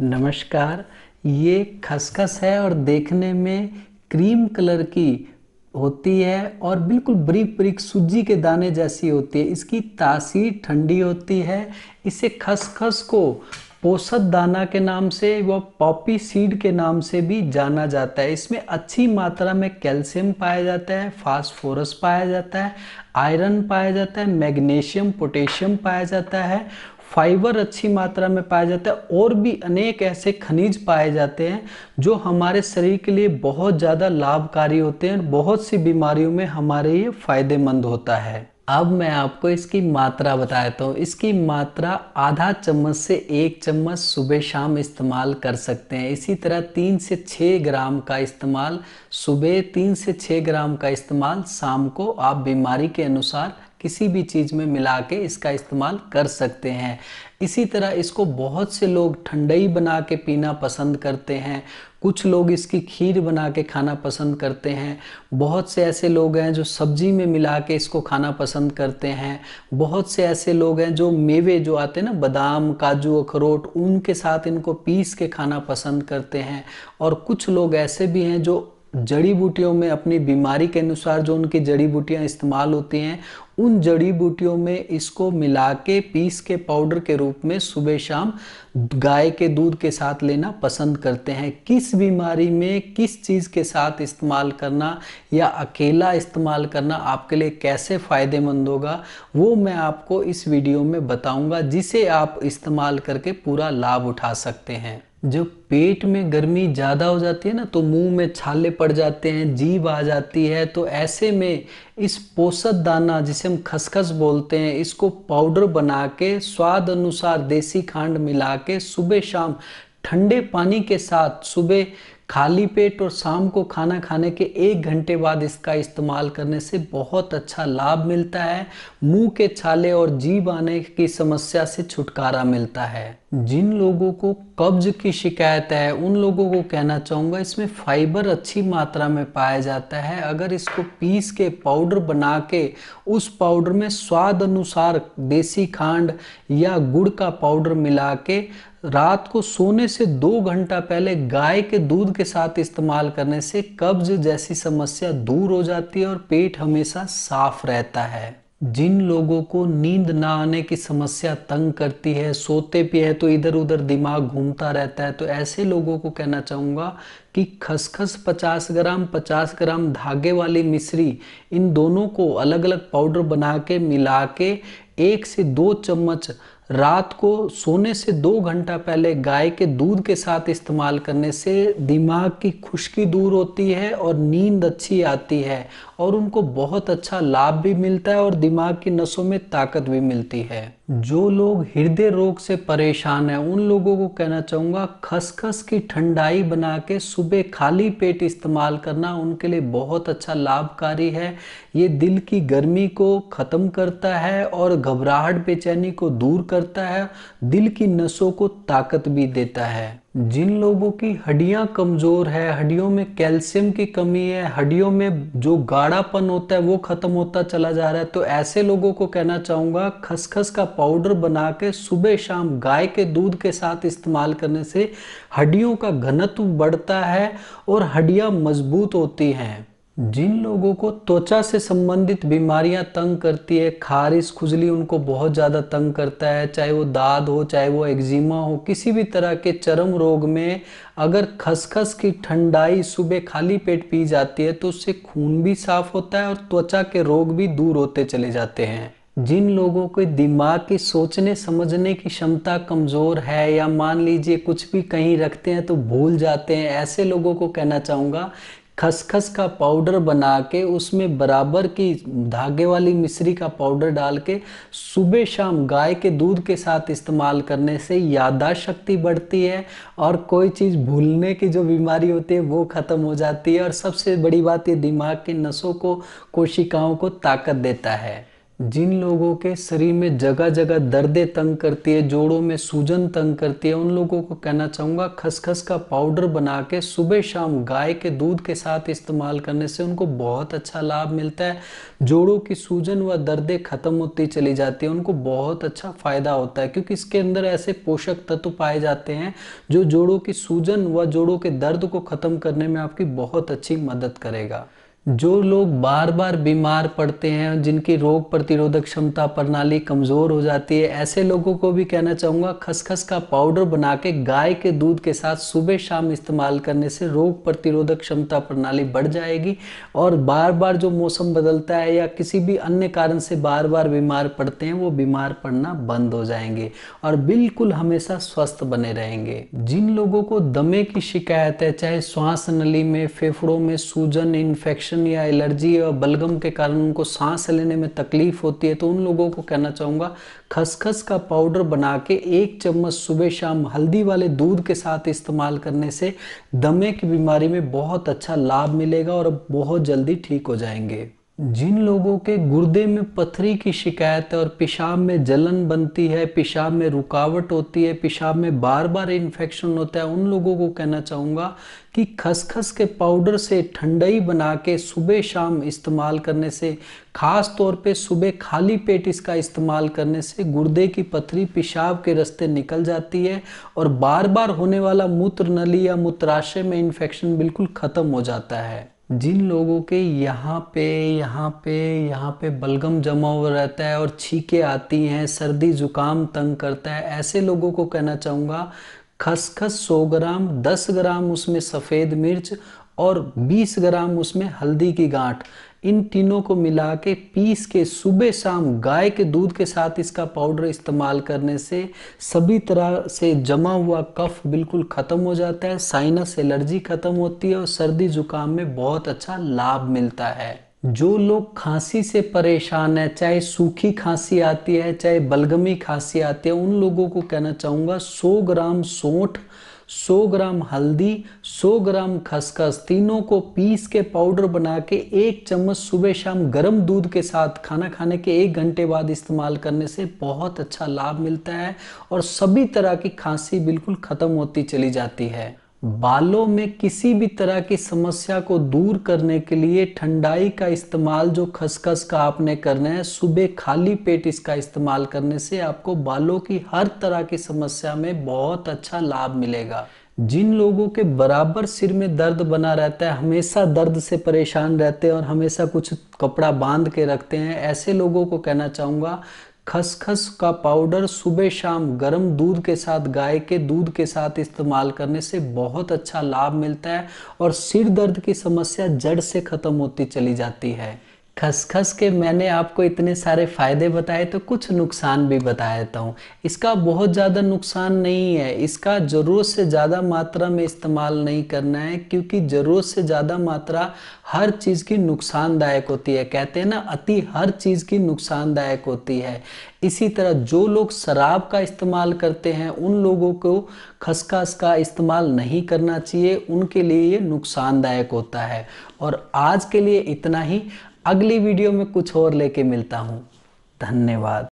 नमस्कार ये खसखस है और देखने में क्रीम कलर की होती है और बिल्कुल बरीक बरीक सूजी के दाने जैसी होती है इसकी तासीर ठंडी होती है इसे खसखस को पोषक दाना के नाम से व पॉपी सीड के नाम से भी जाना जाता है इसमें अच्छी मात्रा में कैल्शियम पाया जाता है फास्फोरस पाया जाता है आयरन पाया जाता है मैग्नीशियम पोटेशियम पाया जाता है फाइबर अच्छी मात्रा में पाया जाता है और भी अनेक ऐसे खनिज पाए जाते हैं जो हमारे शरीर के लिए बहुत ज़्यादा लाभकारी होते हैं बहुत सी बीमारियों में हमारे ये फायदेमंद होता है अब मैं आपको इसकी मात्रा बता देता हूँ इसकी मात्रा आधा चम्मच से एक चम्मच सुबह शाम इस्तेमाल कर सकते हैं इसी तरह तीन से छः ग्राम का इस्तेमाल सुबह तीन से छः ग्राम का इस्तेमाल शाम को आप बीमारी के अनुसार किसी भी चीज़ में मिला के इसका इस्तेमाल कर सकते हैं इसी तरह इसको बहुत से लोग ठंडई बना के पीना पसंद करते हैं कुछ लोग इसकी खीर बना के खाना पसंद करते हैं बहुत से ऐसे लोग हैं जो सब्जी में मिला के इसको खाना पसंद करते हैं बहुत से ऐसे लोग हैं जो मेवे जो आते हैं ना बादाम काजू अखरोट उनके साथ इनको पीस के खाना पसंद करते हैं और कुछ लोग ऐसे भी हैं जो जड़ी बूटियों में अपनी बीमारी के अनुसार जो उनकी जड़ी बूटियाँ इस्तेमाल होती हैं उन जड़ी बूटियों में इसको मिला के पीस के पाउडर के रूप में सुबह शाम गाय के दूध के साथ लेना पसंद करते हैं किस बीमारी में किस चीज़ के साथ इस्तेमाल करना या अकेला इस्तेमाल करना आपके लिए कैसे फ़ायदेमंद होगा वो मैं आपको इस वीडियो में बताऊंगा जिसे आप इस्तेमाल करके पूरा लाभ उठा सकते हैं जब पेट में गर्मी ज़्यादा हो जाती है ना तो मुंह में छाले पड़ जाते हैं जीव आ जाती है तो ऐसे में इस पोषक दाना जिसे हम खसखस बोलते हैं इसको पाउडर बना के स्वाद अनुसार देसी खांड मिला के सुबह शाम ठंडे पानी के साथ सुबह खाली पेट और शाम को खाना खाने के एक घंटे बाद इसका इस्तेमाल करने से बहुत अच्छा लाभ मिलता है मुंह के छाले और जीभ आने की समस्या से छुटकारा मिलता है जिन लोगों को कब्ज की शिकायत है उन लोगों को कहना चाहूँगा इसमें फाइबर अच्छी मात्रा में पाया जाता है अगर इसको पीस के पाउडर बना के उस पाउडर में स्वाद अनुसार देसी खांड या गुड़ का पाउडर मिला के रात को सोने से दो घंटा पहले गाय के दूध के साथ इस्तेमाल करने से कब्ज जैसी समस्या दूर हो जाती है और पेट हमेशा साफ रहता है जिन लोगों को नींद ना आने की समस्या तंग करती है सोते भी है तो इधर उधर दिमाग घूमता रहता है तो ऐसे लोगों को कहना चाहूँगा कि खसखस 50 ग्राम 50 ग्राम धागे वाली मिश्री इन दोनों को अलग अलग पाउडर बना के मिला के एक से दो चम्मच रात को सोने से दो घंटा पहले गाय के दूध के साथ इस्तेमाल करने से दिमाग की खुशकी दूर होती है और नींद अच्छी आती है और उनको बहुत अच्छा लाभ भी मिलता है और दिमाग की नसों में ताकत भी मिलती है जो लोग हृदय रोग से परेशान हैं उन लोगों को कहना चाहूँगा खसखस की ठंडाई बना के सुबह खाली पेट इस्तेमाल करना उनके लिए बहुत अच्छा लाभकारी है ये दिल की गर्मी को ख़त्म करता है और घबराहट बेचैनी को दूर करता है दिल की नसों को ताकत भी देता है जिन लोगों की हड्डियां कमज़ोर है हड्डियों में कैल्शियम की कमी है हड्डियों में जो गाढ़ापन होता है वो ख़त्म होता चला जा रहा है तो ऐसे लोगों को कहना चाहूँगा खसखस का पाउडर बना के सुबह शाम गाय के दूध के साथ इस्तेमाल करने से हड्डियों का घनत्व बढ़ता है और हड्डियाँ मजबूत होती हैं जिन लोगों को त्वचा से संबंधित बीमारियां तंग करती है खारिश खुजली उनको बहुत ज़्यादा तंग करता है चाहे वो दाद हो चाहे वो एक्जिमा हो किसी भी तरह के चरम रोग में अगर खसखस की ठंडाई सुबह खाली पेट पी जाती है तो उससे खून भी साफ होता है और त्वचा के रोग भी दूर होते चले जाते हैं जिन लोगों के दिमाग की सोचने समझने की क्षमता कमज़ोर है या मान लीजिए कुछ भी कहीं रखते हैं तो भूल जाते हैं ऐसे लोगों को कहना चाहूँगा खसखस का पाउडर बना के उसमें बराबर की धागे वाली मिश्री का पाउडर डाल के सुबह शाम गाय के दूध के साथ इस्तेमाल करने से यादाश्त शक्ति बढ़ती है और कोई चीज़ भूलने की जो बीमारी होती है वो ख़त्म हो जाती है और सबसे बड़ी बात ये दिमाग के नसों को कोशिकाओं को ताकत देता है जिन लोगों के शरीर में जगह जगह दर्दें तंग करती है जोड़ों में सूजन तंग करती है उन लोगों को कहना चाहूँगा खसखस का पाउडर बना के सुबह शाम गाय के दूध के साथ इस्तेमाल करने से उनको बहुत अच्छा लाभ मिलता है जोड़ों की सूजन व दर्दें खत्म होती चली जाती है उनको बहुत अच्छा फ़ायदा होता है क्योंकि इसके अंदर ऐसे पोषक तत्व पाए जाते हैं जो जोड़ों की सूजन व जोड़ों के दर्द को ख़त्म करने में आपकी बहुत अच्छी मदद करेगा जो लोग बार बार बीमार पड़ते हैं जिनकी रोग प्रतिरोधक क्षमता प्रणाली कमज़ोर हो जाती है ऐसे लोगों को भी कहना चाहूँगा खसखस का पाउडर बना के गाय के दूध के साथ सुबह शाम इस्तेमाल करने से रोग प्रतिरोधक क्षमता प्रणाली बढ़ जाएगी और बार बार जो मौसम बदलता है या किसी भी अन्य कारण से बार बार बीमार पड़ते हैं वो बीमार पड़ना बंद हो जाएंगे और बिल्कुल हमेशा स्वस्थ बने रहेंगे जिन लोगों को दमे की शिकायत है चाहे श्वास नली में फेफड़ों में सूजन इन्फेक्शन इन्फेक्शन या एलर्जी या बलगम के कारण उनको सांस लेने में तकलीफ होती है तो उन लोगों को कहना चाहूँगा खसखस का पाउडर बना के एक चम्मच सुबह शाम हल्दी वाले दूध के साथ इस्तेमाल करने से दमे की बीमारी में बहुत अच्छा लाभ मिलेगा और बहुत जल्दी ठीक हो जाएंगे जिन लोगों के गुर्दे में पथरी की शिकायत है और पेशाब में जलन बनती है पेशाब में रुकावट होती है पेशाब में बार बार इन्फेक्शन होता है उन लोगों को कहना चाहूँगा कि खसखस के पाउडर से ठंडाई बना के सुबह शाम इस्तेमाल करने से ख़ास तौर पे सुबह खाली पेट इसका इस्तेमाल करने से गुर्दे की पथरी पेशाब के रास्ते निकल जाती है और बार बार होने वाला मूत्र नली या मूत्राशय में इन्फेक्शन बिल्कुल ख़त्म हो जाता है जिन लोगों के यहाँ पे यहाँ पे यहाँ पे बलगम जमा हुआ रहता है और छीके आती हैं सर्दी जुकाम तंग करता है ऐसे लोगों को कहना चाहूँगा खसखस 100 ग्राम 10 ग्राम उसमें सफ़ेद मिर्च और 20 ग्राम उसमें हल्दी की गांठ इन तीनों को मिला के पीस के सुबह शाम गाय के दूध के साथ इसका पाउडर इस्तेमाल करने से सभी तरह से जमा हुआ कफ बिल्कुल ख़त्म हो जाता है साइनस एलर्जी ख़त्म होती है और सर्दी जुकाम में बहुत अच्छा लाभ मिलता है जो लोग खांसी से परेशान है चाहे सूखी खांसी आती है चाहे बलगमी खांसी आती है उन लोगों को कहना चाहूँगा 100 ग्राम सोठ 100 ग्राम हल्दी 100 ग्राम खसखस तीनों को पीस के पाउडर बना के एक चम्मच सुबह शाम गर्म दूध के साथ खाना खाने के एक घंटे बाद इस्तेमाल करने से बहुत अच्छा लाभ मिलता है और सभी तरह की खांसी बिल्कुल ख़त्म होती चली जाती है बालों में किसी भी तरह की समस्या को दूर करने के लिए ठंडाई का इस्तेमाल जो खसखस का आपने करना है सुबह खाली पेट इसका इस्तेमाल करने से आपको बालों की हर तरह की समस्या में बहुत अच्छा लाभ मिलेगा जिन लोगों के बराबर सिर में दर्द बना रहता है हमेशा दर्द से परेशान रहते हैं और हमेशा कुछ कपड़ा बांध के रखते हैं ऐसे लोगों को कहना चाहूँगा खसखस का पाउडर सुबह शाम गर्म दूध के साथ गाय के दूध के साथ इस्तेमाल करने से बहुत अच्छा लाभ मिलता है और सिर दर्द की समस्या जड़ से ख़त्म होती चली जाती है खसखस के मैंने आपको इतने सारे फ़ायदे बताए तो कुछ नुकसान भी बता देता हूँ इसका बहुत ज़्यादा नुकसान नहीं है इसका ज़रूरत से ज़्यादा मात्रा में इस्तेमाल नहीं करना है क्योंकि ज़रूरत से ज़्यादा मात्रा हर चीज़ की नुकसानदायक होती है कहते हैं ना अति हर चीज़ की नुकसानदायक होती है इसी तरह जो लोग शराब का इस्तेमाल करते हैं उन लोगों को खसखस का इस्तेमाल नहीं करना चाहिए उनके लिए ये नुकसानदायक होता है और आज के लिए इतना ही अगली वीडियो में कुछ और लेके मिलता हूँ धन्यवाद